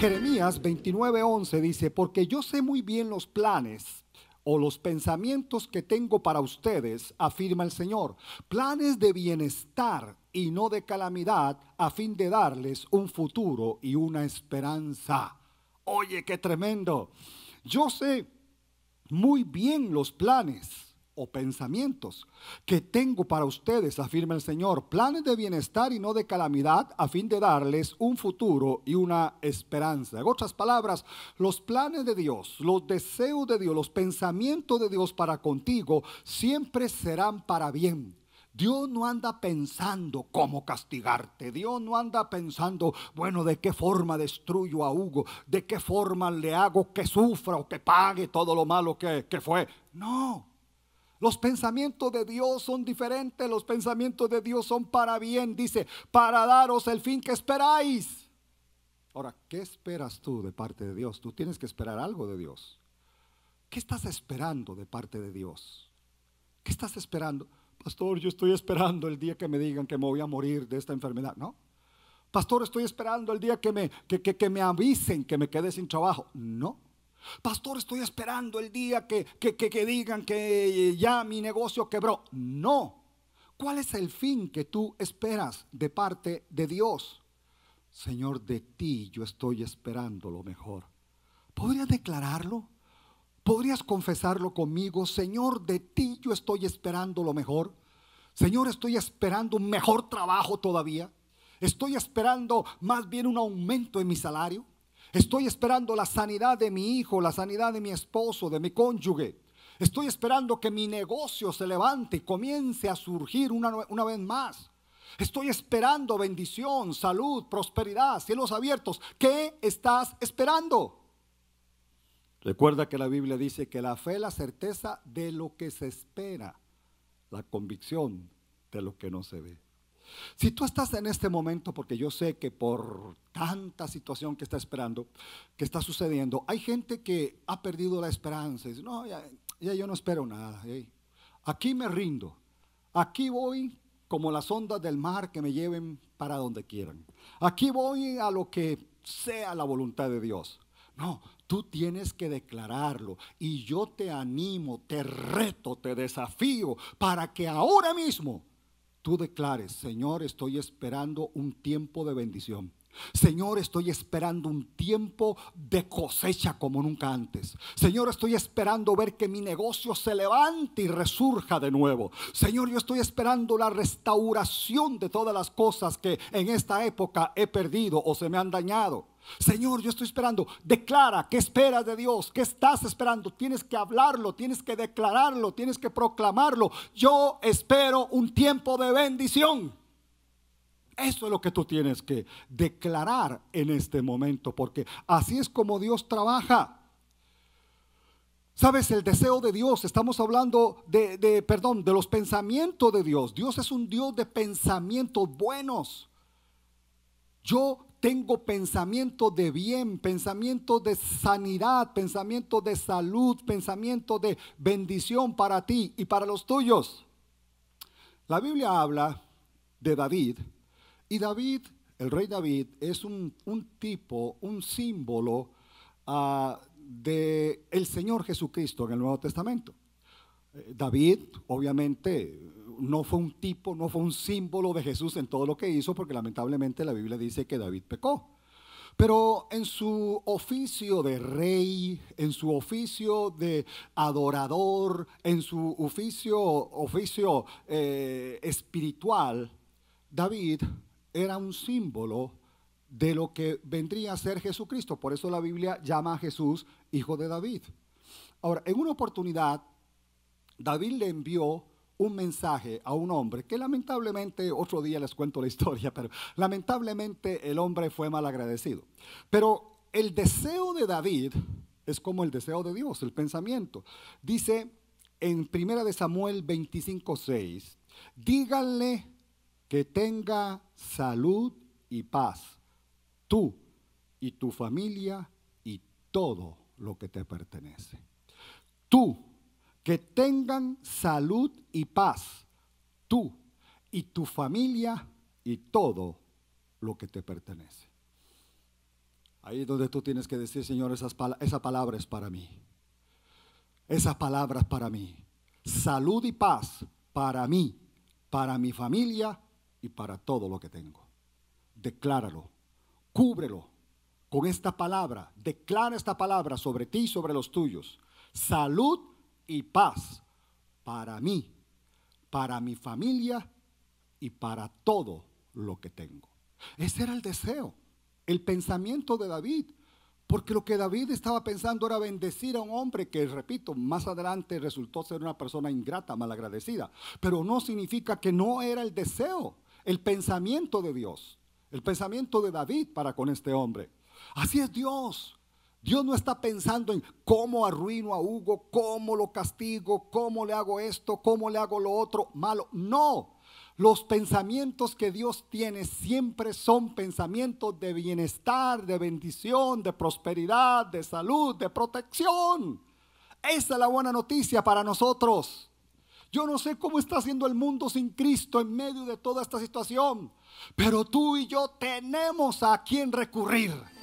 Jeremías 29:11 dice, porque yo sé muy bien los planes o los pensamientos que tengo para ustedes, afirma el Señor, planes de bienestar y no de calamidad, a fin de darles un futuro y una esperanza. Oye, qué tremendo. Yo sé muy bien los planes o pensamientos que tengo para ustedes, afirma el Señor, planes de bienestar y no de calamidad, a fin de darles un futuro y una esperanza. En otras palabras, los planes de Dios, los deseos de Dios, los pensamientos de Dios para contigo siempre serán para bien. Dios no anda pensando cómo castigarte. Dios no anda pensando, bueno, de qué forma destruyo a Hugo, de qué forma le hago que sufra o que pague todo lo malo que, que fue. No, los pensamientos de Dios son diferentes, los pensamientos de Dios son para bien, dice, para daros el fin que esperáis. Ahora, ¿qué esperas tú de parte de Dios? Tú tienes que esperar algo de Dios. ¿Qué estás esperando de parte de Dios? ¿Qué estás esperando? Pastor, yo estoy esperando el día que me digan que me voy a morir de esta enfermedad, ¿no? Pastor, estoy esperando el día que me, que, me avisen que me quede sin trabajo. No, Pastor, estoy esperando el día que, que, que, digan que eh, ya mi negocio quebró. No. ¿Cuál es el fin que tú esperas de parte de Dios? Señor, de ti yo estoy esperando lo mejor. ¿Podrías declararlo? ¿Podrías confesarlo conmigo? Señor, de ti yo estoy esperando lo mejor. Señor, estoy esperando un mejor trabajo todavía. Estoy esperando más bien un aumento en mi salario. Estoy esperando la sanidad de mi hijo, la sanidad de mi esposo, de mi cónyuge. Estoy esperando que mi negocio se levante y comience a surgir una, vez más. Estoy esperando bendición, salud, prosperidad, cielos abiertos. ¿Qué estás esperando? Recuerda que la Biblia dice que la fe es la certeza de lo que se espera, la convicción de lo que no se ve. Si tú estás en este momento, porque yo sé que por tanta situación que está esperando, que está sucediendo, hay gente que ha perdido la esperanza. Y dice, no, ya, ya, yo no espero nada. Aquí me rindo. Aquí voy como las ondas del mar que me lleven para donde quieran. Aquí voy a lo que sea la voluntad de Dios. No, tú tienes que declararlo. Y yo te animo, te reto, te desafío para que ahora mismo tú declares, Señor, estoy esperando un tiempo de bendición. Señor, estoy esperando un tiempo de cosecha como nunca antes. Señor, estoy esperando ver que mi negocio se levante y resurja de nuevo. Señor, yo estoy esperando la restauración de todas las cosas que en esta época he perdido o se me han dañado. Señor, yo estoy esperando. Declara qué esperas de Dios, qué estás esperando. Tienes que hablarlo, tienes que declararlo, tienes que proclamarlo. Yo espero un tiempo de bendición. Eso es lo que tú tienes que declarar en este momento, porque así es como Dios trabaja. Sabes, el deseo de Dios, estamos hablando de, perdón, de los pensamientos de Dios. Dios es un Dios de pensamientos buenos. Yo tengo pensamiento de bien, pensamiento de sanidad, pensamiento de salud, pensamiento de bendición para ti y para los tuyos. La Biblia habla de David y David, el rey David, es un, tipo, un símbolo del ah, de el Señor Jesucristo en el Nuevo Testamento. Eh, David, obviamente, no fue un tipo, no fue un símbolo de Jesús en todo lo que hizo, porque lamentablemente la Biblia dice que David pecó. Pero en su oficio de rey, en su oficio de adorador, en su oficio, oficio eh, espiritual, David era un símbolo de lo que vendría a ser Jesucristo. Por eso la Biblia llama a Jesús hijo de David. Ahora, en una oportunidad, David le envió un mensaje a un hombre que lamentablemente, otro día les cuento la historia, pero lamentablemente el hombre fue mal agradecido. Pero el deseo de David es como el deseo de Dios, el pensamiento. Dice en Primera de Samuel 25.6, díganle que tenga salud y paz, tú y tu familia y todo lo que te pertenece. Tú que tengan salud y paz, tú y tu familia y todo lo que te pertenece. Ahí es donde tú tienes que decir, Señor, esas esa palabra es para mí. Esas palabras es para mí. Salud y paz para mí, para mi familia y para todo lo que tengo. Decláralo, cúbrelo con esta palabra. Declara esta palabra sobre ti y sobre los tuyos. Salud y paz para mí, para mi familia y para todo lo que tengo. Ese era el deseo, el pensamiento de David. Porque lo que David estaba pensando era bendecir a un hombre que, repito, más adelante resultó ser una persona ingrata, malagradecida. Pero no significa que no era el deseo, el pensamiento de Dios, el pensamiento de David para con este hombre. Así es Dios. Dios no está pensando en cómo arruino a Hugo, cómo lo castigo, cómo le hago esto, cómo le hago lo otro malo. No, los pensamientos que Dios tiene siempre son pensamientos de bienestar, de bendición, de prosperidad, de salud, de protección. Esa es la buena noticia para nosotros. Yo no sé cómo está haciendo el mundo sin Cristo en medio de toda esta situación, pero tú y yo tenemos a quien recurrir.